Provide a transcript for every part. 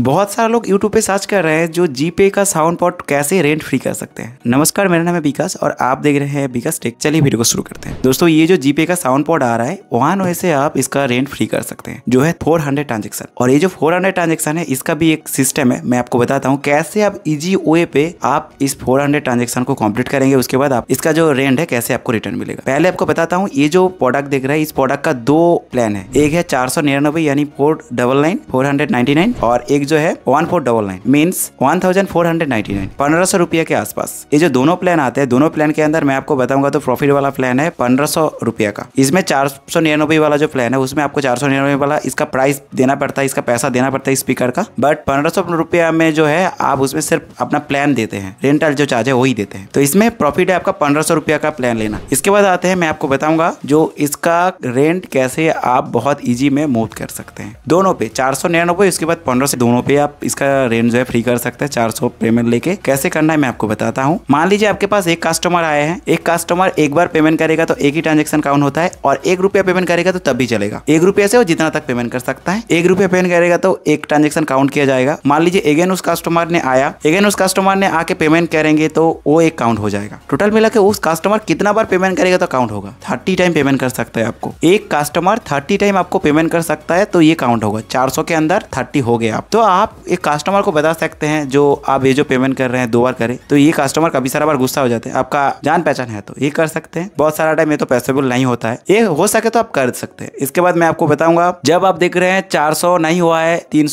बहुत सारे लोग YouTube पे सर्च कर रहे हैं जो जीपे का साउंड पॉट कैसे रेंट फ्री कर सकते हैं नमस्कार मेरा नाम है विकास और आप देख रहे हैं विकास टेक चलिए वीडियो को शुरू करते हैं दोस्तों ये जो जीपे का साउंड पॉट आ रहा है वहां वे से आप इसका रेंट फ्री कर सकते हैं जो है 400 हंड्रेड ट्रांजेक्शन और ये जो 400 हंड्रेड ट्रांजेक्शन है इसका भी एक सिस्टम है मैं आपको बताता हूँ कैसे आप इजी वे पे आप इस फोर हंड्रेड ट्रांजेक्शन को कम्प्लीट करेंगे उसके बाद आप इसका जो रेंट है कैसे आपको रिटर्न मिलेगा पहले आपको बताता हूँ ये जो प्रोडक्ट देख रहा है इस प्रोडक्ट का दो प्लान है एक है चार यानी four double nine four hundred ninety nine और एक एक जो है one four double nine means one thousand four hundred ninety nine पंद्रह सौ रुपया के आसपास ये जो दोनों प्लान आते हैं दोनों प्लान के अंदर मैं आपको बताऊंगा तो प्रॉफिट वाला प्लान है पंद्रह सौ रुपया का इसमें चार सौ निन्यानबे वाला जो प्लान है उसमें आपको चार सौ निन्यानबे वाला इसका प्राइस देना पड़ता है इसका पैसा देना पड़ता है स्पीकर का बट पंद्रह सौ रुपया में जो है आप उसमें सिर्फ अपना प्लान देते हैं रेंटल जो चार्ज है वही देते हैं तो इसमें प्रॉफिट है आपका पंद्रह सौ रुपया का प्लान लेना इसके बाद आते हैं मैं आपको बताऊंगा जो इसका रेंट कैसे आप बहुत ईजी में मूव कर सकते हैं दोनों पे चार सौ निन्यानबे उसके बाद पंद्रह सौ दोनों पे आप इसका रेंट जो है फ्री कर सकते हैं चार सौ पेमेंट लेके कैसे करना है मैं आपको बताता हूँ मान लीजिए आपके पास एक कस्टमर आए हैं एक कस्टमर एक बार पेमेंट करेगा तो एक ही ट्रांजेक्शन काउंट होता है और एक रुपया पेमेंट करेगा तो तब भी चलेगा एक रुपया से वो जितना तक पेमेंट कर सकता है एक रुपया पेमेंट करेगा तो एक ट्रांजेक्शन काउंट किया जाएगा मान लीजिए अगेन उस कस्टमर ने आया अगेन उस कस्टमर ने आके पेमेंट करेंगे तो वो एक काउंट हो जाएगा टोटल मिला के उस कस्टमर कितना बार पेमेंट करेगा तो काउंट होगा थर्टी टाइम पेमेंट कर सकता है आपको एक कस्टमर थर्टी टाइम आपको पेमेंट कर सकता है तो ये काउंट होगा चार के अंदर थर्टी हो गया आप तो आप एक कस्टमर को बता सकते हैं जो आप ये जो पेमेंट कर रहे हैं दो बार करें तो ये कस्टमर कभी सारा बार गुस्सा हो जाते हैं आपका जान पहचान है तो ये कर सकते हैं बहुत सारा टाइम ये तो पैसेबल नहीं होता है ये हो सके तो आप कर सकते हैं इसके बाद मैं आपको बताऊंगा जब आप देख रहे हैं चार नहीं हुआ है तीन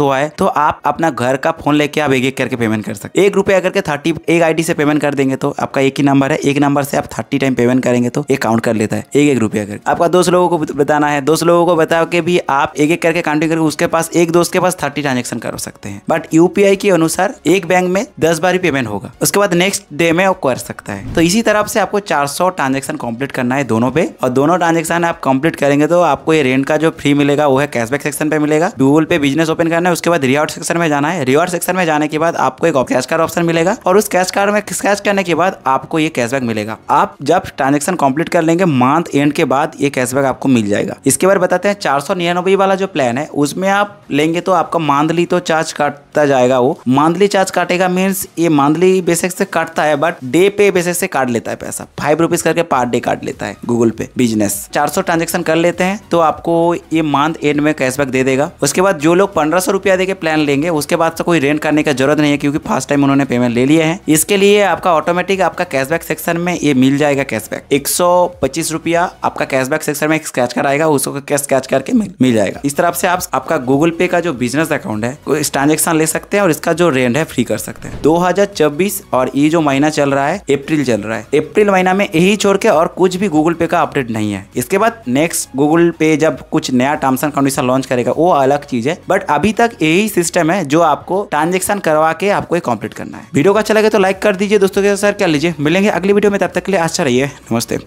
हुआ है तो आप अपना घर का फोन लेके आप एक एक करके पेमेंट कर सकते एक रुपया करके थर्टी एक आई से पेमेंट कर देंगे तो आपका एक ही नंबर है एक नंबर से आप थर्टी टाइम पेमेंट करेंगे तो एक काउंट कर लेता है एक एक रुपया करके आपका दोस्त लोगों को बताना है दोस्त लोगों को बता के भी आप एक एक करके काउंटिंग करके उसके पास एक दोस्त के पास थर्टी टाइम ट्रांजेक्शन कर सकते हैं बट यूपीआई के अनुसार एक बैंक में दस बार पेमेंट होगा उसके बाद नेक्स्ट डे में वो कर सकता है तो इसी तरह से आपको चार सौ ट्रांजेक्शन कम्प्लीट करना है दोनों पे और दोनों ट्रांजेक्शन आप कम्प्लीट करेंगे तो आपको ये रेंट का जो फ्री मिलेगा वो है कैशबैक सेक्शन पे मिलेगा गूगल पे बिजनेस ओपन करना है उसके बाद रिवॉर्ड सेक्शन में जाना है रिवॉर्ड सेक्शन में जाने के बाद आपको एक कैश कार्ड ऑप्शन मिलेगा और उस कैश कार्ड में कैश करने के बाद आपको ये कैशबैक मिलेगा आप जब ट्रांजेक्शन कम्प्लीट कर लेंगे मंथ एंड के बाद ये कैशबैक आपको मिल जाएगा इसके बाद बताते हैं चार वाला जो प्लान है उसमें आप लेंगे तो आपका मंथ मांदली तो चार्ज काटता जाएगा वो मांदली चार्ज काटेगा मीन्स ये मांदली बेसिक से काटता है बट डे पे बेसिक से काट लेता है पैसा फाइव रुपीज करके पर डे काट लेता है गूगल पे बिजनेस चार सौ ट्रांजेक्शन कर लेते हैं तो आपको ये मंथ एंड में कैशबैक दे देगा उसके बाद जो लोग पंद्रह सौ रुपया के प्लान लेंगे उसके बाद से तो कोई रेंट करने का जरूरत नहीं है क्योंकि फर्स्ट टाइम उन्होंने पेमेंट ले लिया है इसके लिए आपका ऑटोमेटिक आपका कैशबैक सेक्शन में ये मिल जाएगा कैशबैक एक सौ पच्चीस रुपया आपका कैशबैक सेक्शन में स्क्रैच कराएगा उसको कैश करके मिल जाएगा इस तरह से आप, आपका गूगल पे का जो बिजनेस अकाउंट अकाउंट है इस ट्रांजेक्शन ले सकते हैं और इसका जो रेंट है फ्री कर सकते हैं दो और ये जो महीना चल रहा है अप्रैल चल रहा है अप्रैल महीना में यही छोड़ के और कुछ भी गूगल पे का अपडेट नहीं है इसके बाद नेक्स्ट गूगल पे जब कुछ नया टर्म्स एंड कंडीशन लॉन्च करेगा वो अलग चीज है बट अभी तक यही सिस्टम है जो आपको ट्रांजेक्शन करवा के आपको कंप्लीट करना है वीडियो का अच्छा लगे तो लाइक कर दीजिए दोस्तों के साथ कर लीजिए मिलेंगे अगली वीडियो में तब तक के लिए अच्छा रहिए नमस्ते